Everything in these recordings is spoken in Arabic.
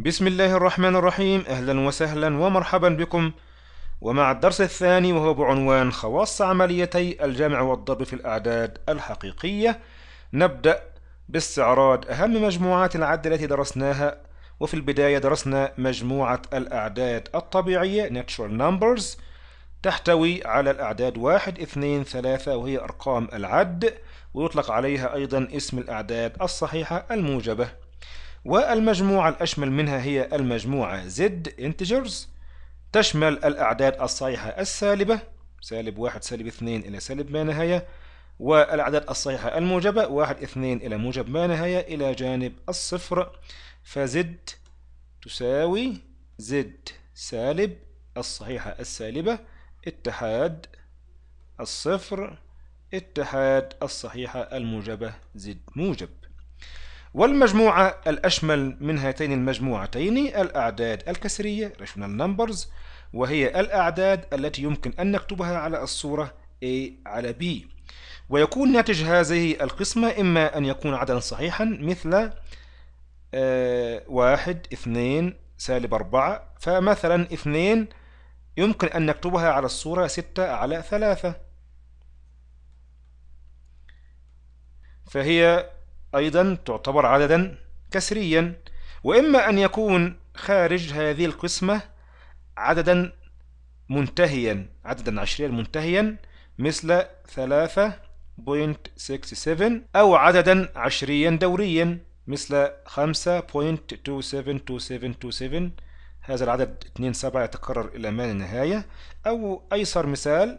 بسم الله الرحمن الرحيم أهلا وسهلا ومرحبا بكم ومع الدرس الثاني وهو بعنوان خواص عمليتي الجمع والضرب في الأعداد الحقيقية نبدأ باستعراض أهم مجموعات العد التي درسناها وفي البداية درسنا مجموعة الأعداد الطبيعية Natural Numbers تحتوي على الأعداد واحد اثنين ثلاثة وهي أرقام العد ويطلق عليها أيضا اسم الأعداد الصحيحة الموجبة والمجموعة الأشمل منها هي المجموعة Z integers تشمل الأعداد الصحيحة السالبة سالب واحد سالب اثنين إلى سالب ما نهاية والأعداد الصحيحة الموجبة واحد اثنين إلى موجب ما نهاية إلى جانب الصفر فزد تساوي زد سالب الصحيحة السالبة اتحاد الصفر اتحاد الصحيحة الموجبة زد موجب والمجموعة الأشمل من هاتين المجموعتين الأعداد الكسرية rational numbers وهي الأعداد التي يمكن أن نكتبها على الصورة A على B ويكون ناتج هذه القسمة إما أن يكون عددا صحيحا مثل آه، واحد اثنين سالب أربعة فمثلا اثنين يمكن أن نكتبها على الصورة ستة على ثلاثة فهي أيضا تعتبر عددا كسريا وإما أن يكون خارج هذه القسمة عددا منتهيا عددا عشريا منتهيا مثل 3.67 أو عددا عشريا دوريا مثل 5.272727 هذا العدد 2 7 يتكرر إلى ما لا نهاية أو أيسر مثال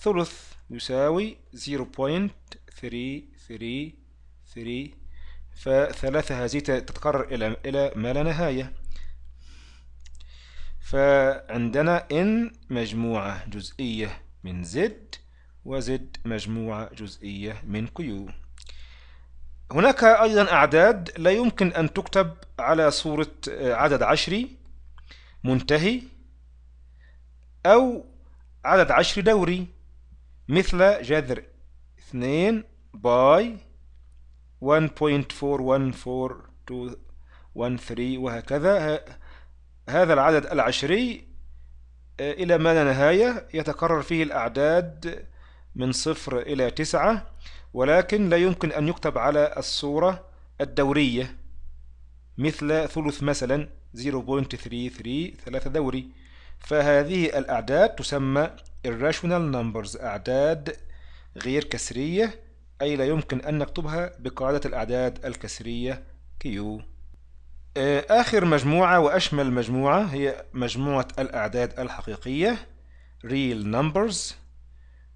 ثلث يساوي 0.33 3 فثلاثة هذه تتكرر إلى إلى ما لا نهاية فعندنا n مجموعة جزئية من زد وزد مجموعة جزئية من كيو هناك أيضا أعداد لا يمكن أن تكتب على صورة آه، عدد عشري منتهي أو عدد عشري دوري مثل جذر 2 باي 1.41413 وهكذا هذا العدد العشري آه، إلى ما لا نهاية يتكرر فيه الأعداد من صفر إلى تسعة ولكن لا يمكن أن يكتب على الصورة الدورية مثل ثلث مثلا 0.33 ثلاثة دوري فهذه الأعداد تسمى irrational numbers أعداد غير كسرية أي لا يمكن أن نكتبها بقاعدة الأعداد الكسرية كيو آه، آخر مجموعة وأشمل مجموعة هي مجموعة الأعداد الحقيقية real numbers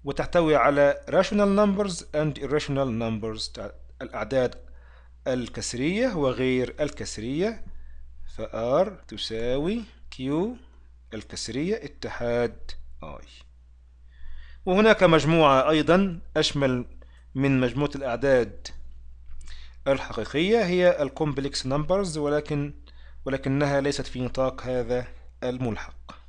وتحتوي على rational numbers and irrational numbers الأعداد الكسرية وغير الكسرية فR تساوي Q الكسرية اتحاد I وهناك مجموعة أيضا أشمل من مجموعة الأعداد الحقيقية هي الكومبلكس نمبرز ولكن ولكنها ليست في نطاق هذا الملحق